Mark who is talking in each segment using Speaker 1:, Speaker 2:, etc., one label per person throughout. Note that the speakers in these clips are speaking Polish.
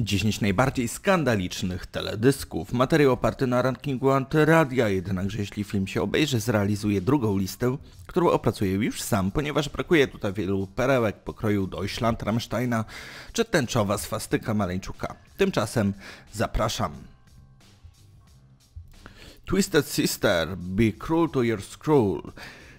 Speaker 1: 10 najbardziej skandalicznych teledysków. Materiał oparty na rankingu antyradia, jednakże jeśli film się obejrzy, zrealizuje drugą listę, którą opracuję już sam, ponieważ brakuje tutaj wielu perełek pokroju Deutschland Rammsteina czy tęczowa swastyka Maleńczuka. Tymczasem zapraszam. Twisted Sister, Be Cruel to Your Scroll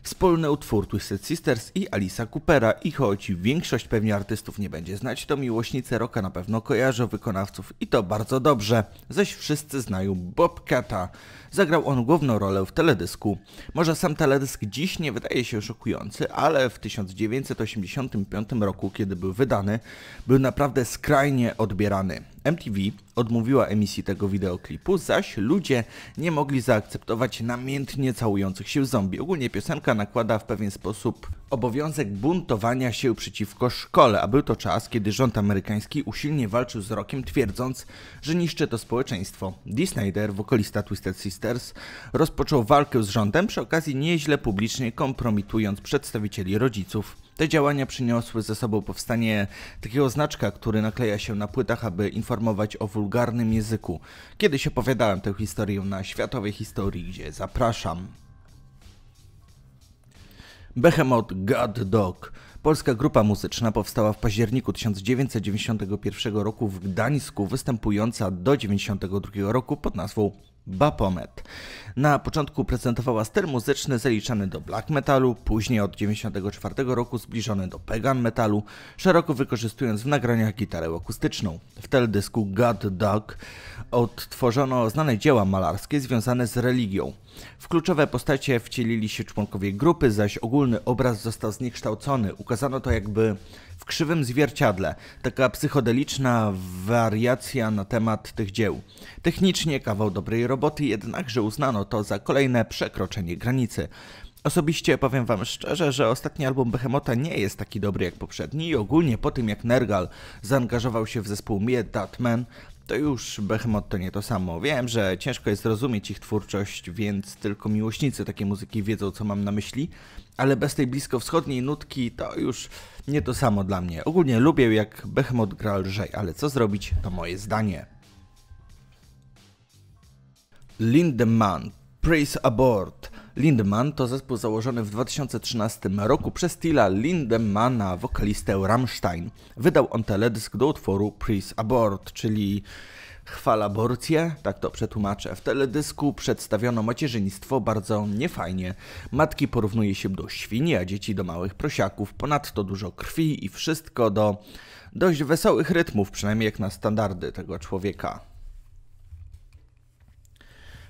Speaker 1: wspólny utwór Twisted Sisters i Alisa Coopera i choć większość pewnie artystów nie będzie znać, to miłośnicy rocka na pewno kojarzą wykonawców i to bardzo dobrze, zaś wszyscy znają Bobcata. Zagrał on główną rolę w teledysku. Może sam teledysk dziś nie wydaje się szokujący, ale w 1985 roku, kiedy był wydany, był naprawdę skrajnie odbierany. MTV odmówiła emisji tego wideoklipu, zaś ludzie nie mogli zaakceptować namiętnie całujących się zombie. Ogólnie piosenka nakłada w pewien sposób obowiązek buntowania się przeciwko szkole, a był to czas, kiedy rząd amerykański usilnie walczył z rokiem, twierdząc, że niszczy to społeczeństwo. Dee Snyder, wokalista Twisted Sisters, rozpoczął walkę z rządem, przy okazji nieźle publicznie kompromitując przedstawicieli rodziców. Te działania przyniosły ze sobą powstanie takiego znaczka, który nakleja się na płytach, aby informować o wulgarnym języku. Kiedyś opowiadałem tę historię na Światowej Historii, gdzie zapraszam. Behemoth God Dog. Polska grupa muzyczna powstała w październiku 1991 roku w Gdańsku, występująca do 1992 roku pod nazwą Bapomet. Na początku prezentowała styl muzyczny zaliczany do black metalu, później od 1994 roku zbliżony do pagan metalu, szeroko wykorzystując w nagraniach gitarę akustyczną. W teledysku God Dog odtworzono znane dzieła malarskie związane z religią. W kluczowe postacie wcielili się członkowie grupy, zaś ogólny obraz został zniekształcony. Ukazano to jakby w krzywym zwierciadle. Taka psychodeliczna wariacja na temat tych dzieł. Technicznie kawał dobrej roboty, jednakże uznano to za kolejne przekroczenie granicy. Osobiście powiem wam szczerze, że ostatni album Behemota nie jest taki dobry jak poprzedni i ogólnie po tym jak Nergal zaangażował się w zespół Mie Datman, to już Behemoth to nie to samo. Wiem, że ciężko jest zrozumieć ich twórczość, więc tylko miłośnicy takiej muzyki wiedzą, co mam na myśli, ale bez tej bliskowschodniej nutki to już nie to samo dla mnie. Ogólnie lubię, jak Behemoth gra lżej, ale co zrobić, to moje zdanie. Lindemann, Praise Abort Lindemann to zespół założony w 2013 roku przez Tila Lindemana, wokalistę Rammstein. Wydał on teledysk do utworu Please Abort, czyli Chwal aborcję, tak to przetłumaczę. W teledysku przedstawiono macierzyństwo bardzo niefajnie. Matki porównuje się do świni, a dzieci do małych prosiaków. Ponadto dużo krwi i wszystko do dość wesołych rytmów, przynajmniej jak na standardy tego człowieka.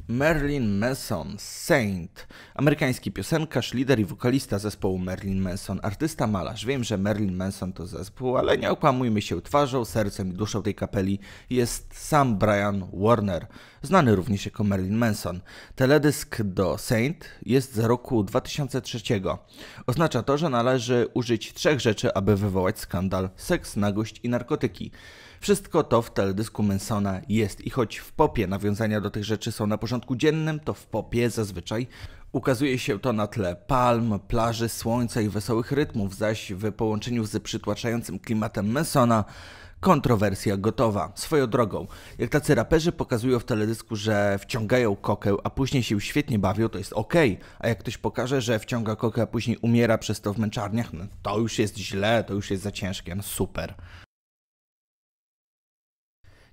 Speaker 1: Merlin Manson, Saint. Amerykański piosenkarz, lider i wokalista zespołu Merlin Manson, artysta, malarz. Wiem, że Merlin Manson to zespół, ale nie okłamujmy się twarzą, sercem i duszą tej kapeli jest sam Brian Warner, znany również jako Merlin Manson. Teledysk do Saint jest z roku 2003. Oznacza to, że należy użyć trzech rzeczy, aby wywołać skandal: seks, nagość i narkotyki. Wszystko to w teledysku Mansona jest i choć w popie nawiązania do tych rzeczy są na porządku, porządku dziennym, to w popie zazwyczaj Ukazuje się to na tle palm, plaży, słońca i wesołych rytmów, zaś w połączeniu z przytłaczającym klimatem Messona kontrowersja gotowa. Swoją drogą, jak tacy raperzy pokazują w teledysku, że wciągają kokę, a później się świetnie bawią, to jest ok, a jak ktoś pokaże, że wciąga kokę, a później umiera przez to w męczarniach, no to już jest źle, to już jest za ciężkie, no super.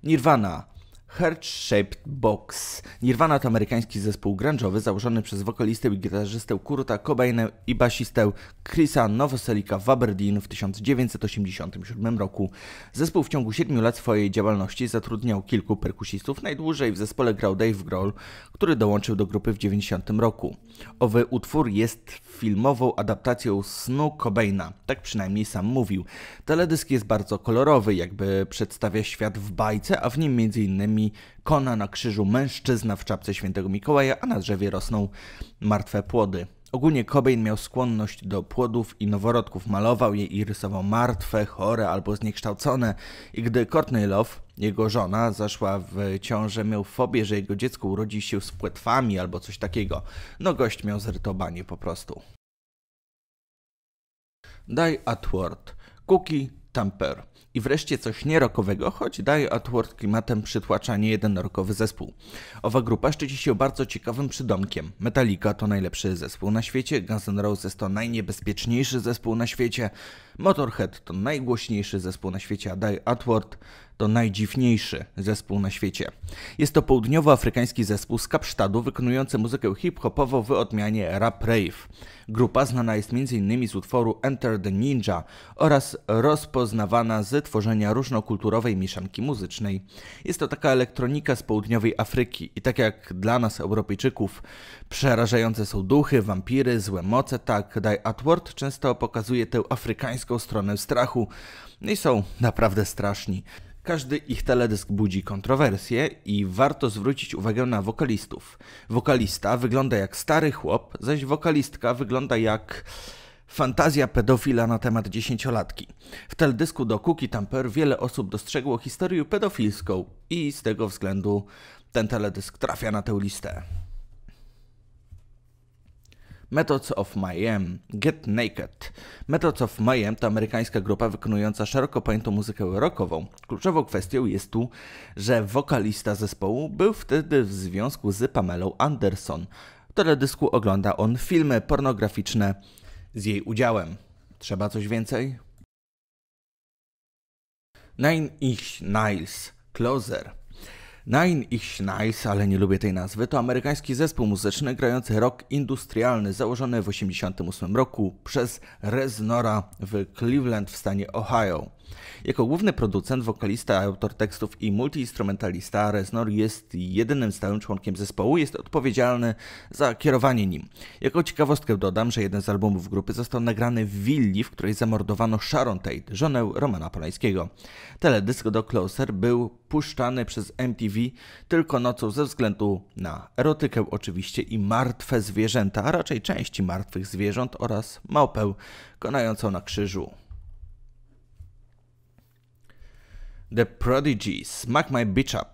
Speaker 1: Nirvana Heart-Shaped Box. Nirvana to amerykański zespół grunge'owy założony przez wokalistę i gitarzystę Kurta Cobainę i basistę Chrisa Nowoselika w Aberdeen w 1987 roku. Zespół w ciągu 7 lat swojej działalności zatrudniał kilku perkusistów. Najdłużej w zespole grał Dave Grohl, który dołączył do grupy w 90 roku. Owy utwór jest filmową adaptacją snu Cobaina, tak przynajmniej sam mówił. Teledysk jest bardzo kolorowy, jakby przedstawia świat w bajce, a w nim m.in kona na krzyżu, mężczyzna w czapce świętego Mikołaja, a na drzewie rosną martwe płody. Ogólnie Cobain miał skłonność do płodów i noworodków, malował je i rysował martwe, chore albo zniekształcone. I gdy Courtney Love, jego żona, zaszła w ciążę, miał fobię, że jego dziecko urodzi się z płetwami albo coś takiego. No gość miał zrytobanie po prostu. Daj Atword. Kuki Tamper. I wreszcie coś nierokowego, choć daje Outward klimatem przytłacza nie jeden rokowy zespół. Owa grupa szczyci się bardzo ciekawym przydomkiem. Metallica to najlepszy zespół na świecie, Guns N' Roses to najniebezpieczniejszy zespół na świecie, Motorhead to najgłośniejszy zespół na świecie, a Die Outward to najdziwniejszy zespół na świecie. Jest to południowoafrykański zespół z Kapsztadu wykonujący muzykę hip-hopową w odmianie rap rave. Grupa znana jest m.in. z utworu Enter the Ninja oraz rozpoznawana z tworzenia różnokulturowej mieszanki muzycznej. Jest to taka elektronika z południowej Afryki i tak jak dla nas Europejczyków przerażające są duchy, wampiry, złe moce, tak Die Atward często pokazuje tę afrykańską stronę strachu no i są naprawdę straszni. Każdy ich teledysk budzi kontrowersje i warto zwrócić uwagę na wokalistów. Wokalista wygląda jak stary chłop, zaś wokalistka wygląda jak fantazja pedofila na temat dziesięciolatki. W teledysku do Cookie Tamper wiele osób dostrzegło historię pedofilską i z tego względu ten teledysk trafia na tę listę. Methods of Mayhem, Get Naked. Methods of Mayhem to amerykańska grupa wykonująca szeroko pojętą muzykę rockową. Kluczową kwestią jest tu, że wokalista zespołu był wtedy w związku z Pamelą Anderson. W teledysku ogląda on filmy pornograficzne z jej udziałem. Trzeba coś więcej? Nine Inch Nails, Closer. Nine Ich Nice, ale nie lubię tej nazwy, to amerykański zespół muzyczny grający rock industrialny, założony w 1988 roku przez Reznora w Cleveland w stanie Ohio. Jako główny producent, wokalista, autor tekstów i multiinstrumentalista Reznor jest jedynym stałym członkiem zespołu, jest odpowiedzialny za kierowanie nim. Jako ciekawostkę dodam, że jeden z albumów grupy został nagrany w willi, w której zamordowano Sharon Tate, żonę Romana Polańskiego. Teledysk do Closer był puszczany przez MTV tylko nocą ze względu na erotykę oczywiście i martwe zwierzęta, a raczej części martwych zwierząt oraz małpę konającą na krzyżu. The Prodigy, Smack My Bitch Up.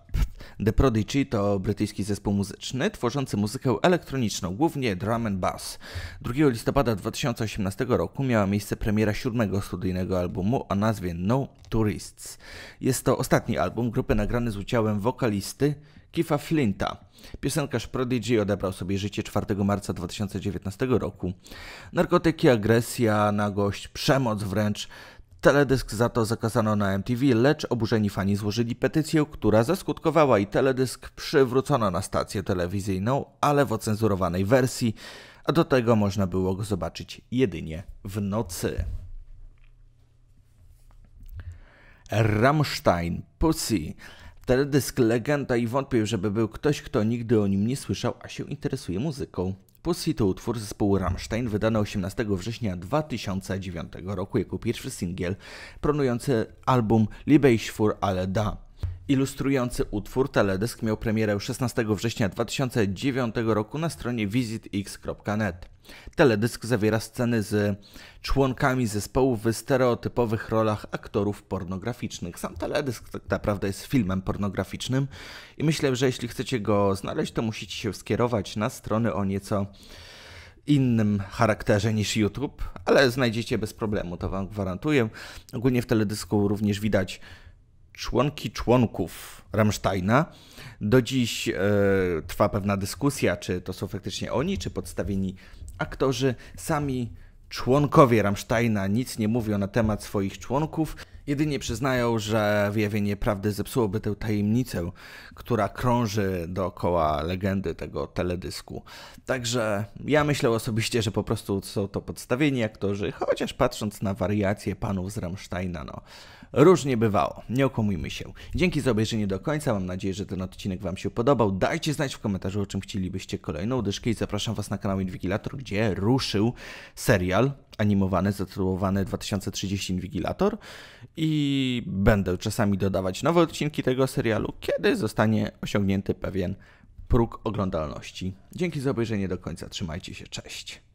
Speaker 1: The Prodigy to brytyjski zespół muzyczny tworzący muzykę elektroniczną, głównie drum and bass. 2 listopada 2018 roku miała miejsce premiera siódmego studyjnego albumu o nazwie No Tourists. Jest to ostatni album grupy nagrany z udziałem wokalisty Kifa Flinta. Piosenkarz Prodigy odebrał sobie życie 4 marca 2019 roku. Narkotyki, agresja, nagość, przemoc wręcz Teledysk za to zakazano na MTV, lecz oburzeni fani złożyli petycję, która zaskutkowała i teledysk przywrócono na stację telewizyjną, ale w ocenzurowanej wersji, a do tego można było go zobaczyć jedynie w nocy. Rammstein Pussy. Teledysk legenda i wątpię, żeby był ktoś, kto nigdy o nim nie słyszał, a się interesuje muzyką. Pussy to utwór zespołu Rammstein wydany 18 września 2009 roku jako pierwszy singiel promujący album Liebeisch für alle da Ilustrujący utwór teledysk miał premierę 16 września 2009 roku na stronie visitx.net. Teledysk zawiera sceny z członkami zespołu w stereotypowych rolach aktorów pornograficznych. Sam teledysk tak naprawdę jest filmem pornograficznym i myślę, że jeśli chcecie go znaleźć, to musicie się skierować na strony o nieco innym charakterze niż YouTube, ale znajdziecie bez problemu, to Wam gwarantuję. Ogólnie w teledysku również widać członki członków Rammsteina. Do dziś e, trwa pewna dyskusja, czy to są faktycznie oni, czy podstawieni aktorzy. Sami członkowie Rammsteina nic nie mówią na temat swoich członków. Jedynie przyznają, że wyjawienie prawdy zepsułoby tę tajemnicę, która krąży dookoła legendy tego teledysku. Także ja myślę osobiście, że po prostu są to podstawieni aktorzy, chociaż patrząc na wariacje panów z Rammsteina, no Różnie bywało, nie okłamujmy się. Dzięki za obejrzenie do końca, mam nadzieję, że ten odcinek Wam się podobał. Dajcie znać w komentarzu, o czym chcielibyście kolejną dyszkę i zapraszam Was na kanał Inwigilator, gdzie ruszył serial animowany, zatytułowany 2030 Inwigilator i będę czasami dodawać nowe odcinki tego serialu, kiedy zostanie osiągnięty pewien próg oglądalności. Dzięki za obejrzenie do końca, trzymajcie się, cześć.